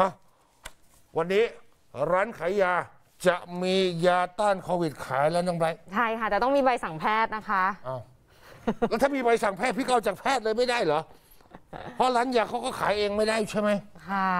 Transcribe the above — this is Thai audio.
อะวันนี้ร้านขายยาจะมียาต้านโควิดขายแล้วน้องไบรท์ใช่ค่ะ แต่ต้องมีใบสั่งแพทย์นะคะอ้าวแล้วถ้ามีใบสั่งแพทย์พี่ก้เอาจากแพทย์เลยไม่ได้เหรอ เพราะร้านยาเขาก็ขายเองไม่ได้ใช่ไหม ค่ะ